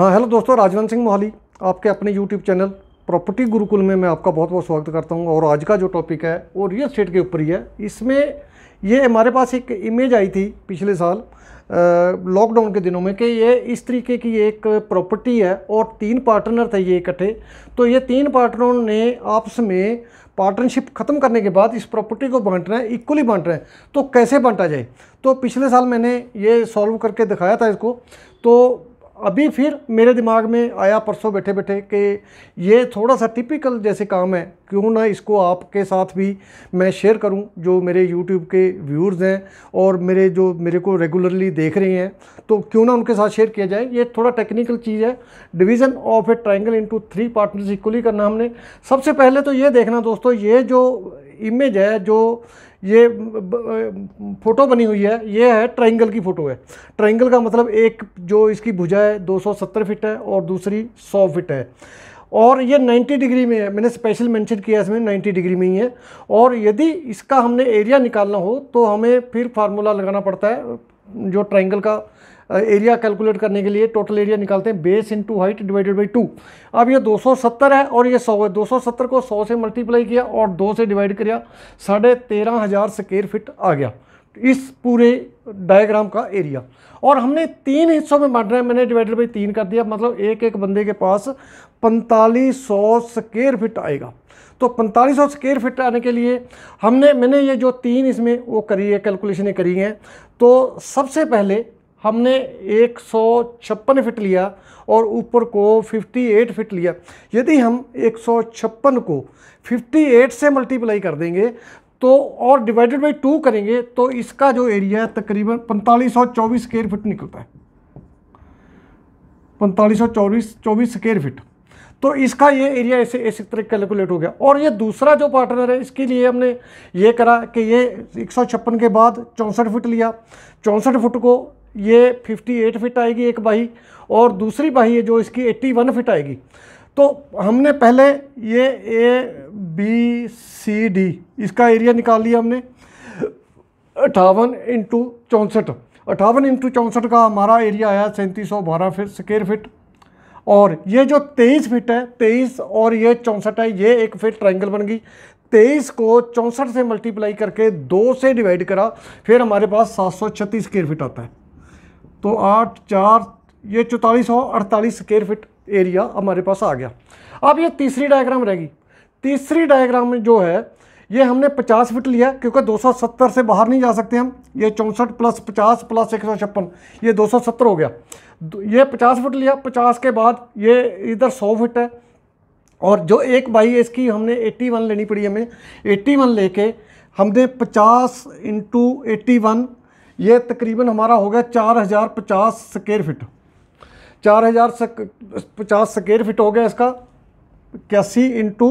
हाँ हेलो दोस्तों राजवंत सिंह मोहाली आपके अपने यूट्यूब चैनल प्रॉपर्टी गुरुकुल में मैं आपका बहुत बहुत स्वागत करता हूँ और आज का जो टॉपिक है वो रियल स्टेट के ऊपर ही है इसमें ये हमारे पास एक इमेज आई थी पिछले साल लॉकडाउन के दिनों में कि ये इस तरीके की एक प्रॉपर्टी है और तीन पार्टनर थे ये इकट्ठे तो ये तीन पार्टनरों ने आपस में पार्टनरशिप ख़त्म करने के बाद इस प्रॉपर्टी को बांटना है इक्वली बांटना है तो कैसे बांटा जाए तो पिछले साल मैंने ये सॉल्व करके दिखाया था इसको तो अभी फिर मेरे दिमाग में आया परसों बैठे बैठे कि ये थोड़ा सा टिपिकल जैसे काम है क्यों ना इसको आपके साथ भी मैं शेयर करूं जो मेरे यूट्यूब के व्यूअर्स हैं और मेरे जो मेरे को रेगुलरली देख रहे हैं तो क्यों ना उनके साथ शेयर किया जाए ये थोड़ा टेक्निकल चीज़ है division of a triangle into three partners equally करना हमने सबसे पहले तो ये देखना दोस्तों ये जो इमेज है जो ये फ़ोटो बनी हुई है ये है ट्राइंगल की फ़ोटो है ट्राइंगल का मतलब एक जो इसकी भुजा है 270 फीट है और दूसरी 100 फीट है और ये 90 डिग्री में है मैंने स्पेशल मेंशन किया इसमें 90 डिग्री में ही है और यदि इसका हमने एरिया निकालना हो तो हमें फिर फार्मूला लगाना पड़ता है जो ट्राइंगल का एरिया कैलकुलेट करने के लिए टोटल एरिया निकालते हैं base into height divided by two अब ये 270 है और ये 100 है 270 को 100 से मल्टीप्लाई किया और 2 से डिवाइड किया साढ़े तेरह हज़ार स्केयर फिट आ गया इस पूरे डायग्राम का एरिया और हमने तीन हिस्सों में बांटना है मैंने डिवाइडेड बाई तीन कर दिया मतलब एक एक बंदे के पास पैंतालीस सौ स्केयर फिट आएगा तो पैंतालीस सौ स्केयर फिट आने के लिए हमने मैंने ये जो तीन इसमें वो करी है कैलकुलेशनें करी हैं तो सबसे पहले हमने एक फीट लिया और ऊपर को 58 फीट लिया यदि हम एक को 58 से मल्टीप्लाई कर देंगे तो और डिवाइडेड बाई टू करेंगे तो इसका जो एरिया है तकरीबन पैंतालीस सौ चौबीस स्केयर फिट निकलता है पैंतालीस सौ चौबीस चौबीस स्केयर फिट तो इसका ये एरिया ऐसे ऐसे तरह कैलकुलेट हो गया और ये दूसरा जो पार्टनर है इसके लिए हमने ये करा कि ये एक के बाद चौंसठ फुट लिया चौंसठ फुट को ये 58 फिट आएगी एक बाही और दूसरी बाही है जो इसकी 81 फिट आएगी तो हमने पहले ये ए बी सी डी इसका एरिया निकाल लिया हमने अठावन इंटू चौंसठ अठावन इंटू चौंसठ का हमारा एरिया आया सैंतीस सौ बारह फिट स्केयर फिट और ये जो तेईस फिट है तेईस और ये चौंसठ है ये एक फिर ट्राइंगल बन गई तेईस को चौंसठ से मल्टीप्लाई करके दो से डिवाइड करा फिर हमारे पास सात सौ छत्तीस स्केयर फिट आता है तो आठ चार ये चौतालीस सौ अड़तालीस स्केयर फिट एरिया हमारे पास आ गया अब ये तीसरी डायग्राम रहेगी तीसरी डायग्राम में जो है ये हमने 50 फिट लिया क्योंकि 270 से बाहर नहीं जा सकते हम ये चौंसठ प्लस 50 प्लस एक ये 270 हो गया ये 50 फिट लिया 50 के बाद ये इधर 100 फिट है और जो एक बाई है इसकी हमने 81 लेनी पड़ी हमें 81 लेके हमने 50 इंटू एट्टी वन ये तकरीबन हमारा हो गया चार हज़ार पचास स्केयर फिट चार हज़ार सक पचास स्केयर फिट हो गया इसका इक्यासी इंटू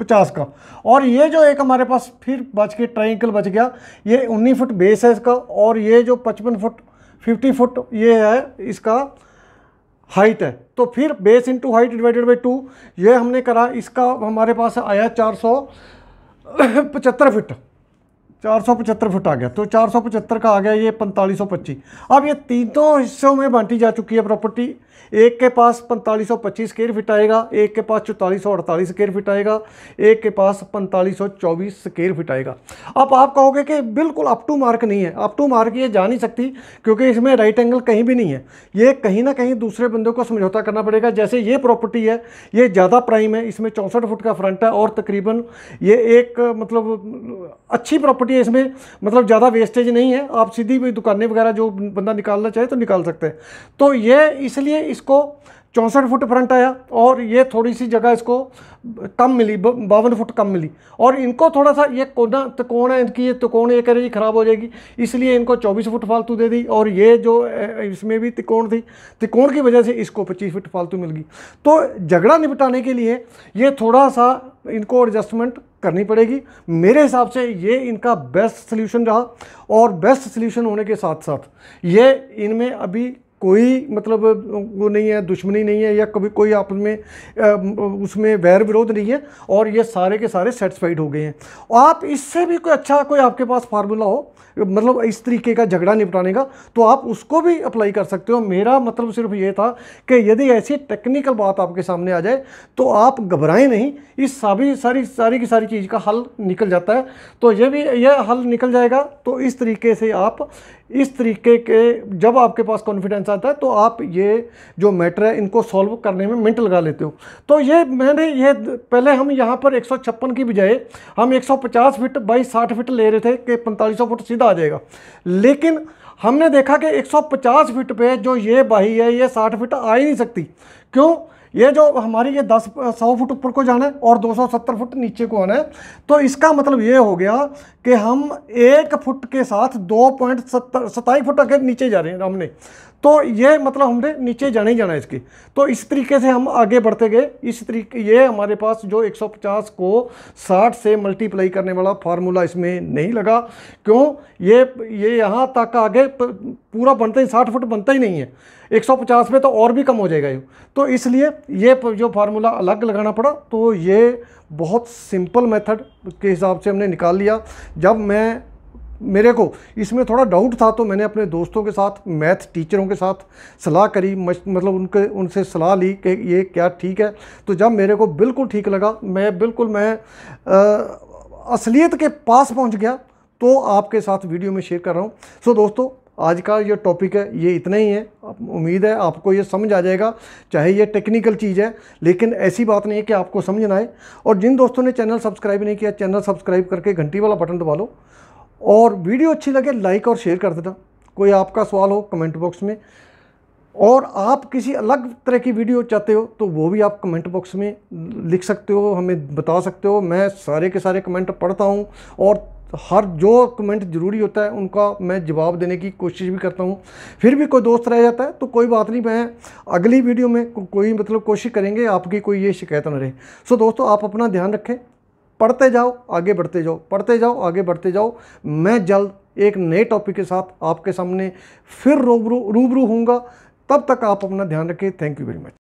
पचास का और ये जो एक हमारे पास फिर बच के ट्राइंगल बच गया ये उन्नीस फुट बेस है इसका और ये जो पचपन फुट फिफ्टी फुट ये है इसका हाइट है तो फिर base into height divided by two ये हमने करा इसका हमारे पास आया चार सौ पचहत्तर फिट पचहत्तर फुट आ गया तो पचहत्तर का आ गया ये पच्चीस अब ये तीनों हिस्सों में बांटी जा चुकी है प्रॉपर्टी एक के पास पच्चीस स्क्वायर फिट आएगा एक के पास चौतालीस सौ अड़तालीस स्क्वायर फिट आएगा एक के पास चौबीस स्क्वायर फिट आएगा अब आप कहोगे कि बिल्कुल अप टू मार्क नहीं है अप टू मार्क ये जा नहीं सकती क्योंकि इसमें राइट एंगल कहीं भी नहीं है ये कहीं ना कहीं दूसरे बंदे को समझौता करना पड़ेगा जैसे ये प्रॉपर्टी है ये ज़्यादा प्राइम है इसमें चौंसठ फुट का फ्रंट है और तकरीबन ये एक मतलब अच्छी प्रॉपर्टी भी इसमें मतलब ज़्यादा वेस्टेज नहीं है आप सीधी भी दुकानें वगैरह जो बंदा निकालना चाहे तो निकाल सकते हैं तो ये इसलिए इसको चौंसठ फुट फ्रंट आया और ये थोड़ी सी जगह इसको कम मिली बावन फुट कम मिली और इनको थोड़ा सा ये कोना त्रिकोण है इनकी ये त्रिकोण ये करेगी ख़राब हो जाएगी इसलिए इनको चौबीस फुट फालतू दे दी और ये जो इसमें भी त्रिकोण थी त्रिकोण की वजह से इसको पच्चीस फुट फालतू मिल गई तो झगड़ा निपटाने के लिए ये थोड़ा सा इनको एडजस्टमेंट करनी पड़ेगी मेरे हिसाब से ये इनका बेस्ट सोल्यूशन रहा और बेस्ट सोल्यूशन होने के साथ साथ ये इनमें अभी कोई मतलब वो नहीं है दुश्मनी नहीं है या कभी कोई आपस में उसमें वैर विरोध नहीं है और ये सारे के सारे सेटिस्फाइड हो गए हैं आप इससे भी कोई अच्छा कोई आपके पास फार्मूला हो मतलब इस तरीके का झगड़ा निपटाने का तो आप उसको भी अप्लाई कर सकते हो मेरा मतलब सिर्फ ये था कि यदि ऐसी टेक्निकल बात आपके सामने आ जाए तो आप घबराएं नहीं इस सभी सारी सारी की सारी चीज़ का हल निकल जाता है तो ये भी यह हल निकल जाएगा तो इस तरीके से आप इस तरीके के जब आपके पास कॉन्फिडेंस आता है तो आप ये जो मैटर है इनको सॉल्व करने में मिनट लगा लेते हो तो ये मैंने ये पहले हम यहाँ पर एक की बजाय हम 150 फिट बाई साठ फिट ले रहे थे कि सौ फुट सीधा आ जाएगा लेकिन हमने देखा कि 150 फिट पर जो ये बाही है ये 60 फिट आ ही नहीं सकती क्यों ये जो हमारी ये दस सौ फुट ऊपर को जाना है और दो सौ सत्तर फुट नीचे को आना है तो इसका मतलब ये हो गया कि हम एक फुट के साथ दो पॉइंट सत्तर फुट अगर नीचे जा रहे हैं हमने तो ये मतलब हमने नीचे जाना ही जाना इसकी तो इस तरीके से हम आगे बढ़ते गए इस तरीके ये हमारे पास जो 150 को 60 से मल्टीप्लाई करने वाला फार्मूला इसमें नहीं लगा क्यों ये ये यहाँ तक आगे पूरा बनता ही 60 फुट बनता ही नहीं है 150 में तो और भी कम हो जाएगा ये तो इसलिए ये जो फार्मूला अलग लगाना पड़ा तो ये बहुत सिंपल मेथड के हिसाब से हमने निकाल लिया जब मैं मेरे को इसमें थोड़ा डाउट था तो मैंने अपने दोस्तों के साथ मैथ टीचरों के साथ सलाह करी मतलब उनके उनसे सलाह ली कि ये क्या ठीक है तो जब मेरे को बिल्कुल ठीक लगा मैं बिल्कुल मैं आ, असलियत के पास पहुंच गया तो आपके साथ वीडियो में शेयर कर रहा हूँ सो दोस्तों आज का ये टॉपिक है ये इतना ही है उम्मीद है आपको ये समझ आ जाएगा चाहे ये टेक्निकल चीज़ है लेकिन ऐसी बात नहीं है कि आपको समझ ना आए और जिन दोस्तों ने चैनल सब्सक्राइब नहीं किया चैनल सब्सक्राइब करके घंटी वाला बटन दबा लो और वीडियो अच्छी लगे लाइक और शेयर कर देना कोई आपका सवाल हो कमेंट बॉक्स में और आप किसी अलग तरह की वीडियो चाहते हो तो वो भी आप कमेंट बॉक्स में लिख सकते हो हमें बता सकते हो मैं सारे के सारे कमेंट पढ़ता हूँ और हर जो कमेंट ज़रूरी होता है उनका मैं जवाब देने की कोशिश भी करता हूँ फिर भी कोई दोस्त रह जाता है तो कोई बात नहीं मैं अगली वीडियो में को, कोई मतलब कोशिश करेंगे आपकी कोई ये शिकायत ना रहे सो दोस्तों आप अपना ध्यान रखें पढ़ते जाओ आगे बढ़ते जाओ पढ़ते जाओ आगे बढ़ते जाओ मैं जल्द एक नए टॉपिक के साथ आपके सामने फिर रूबरू रूबरू हूँगा तब तक आप अपना ध्यान रखें थैंक यू वेरी मच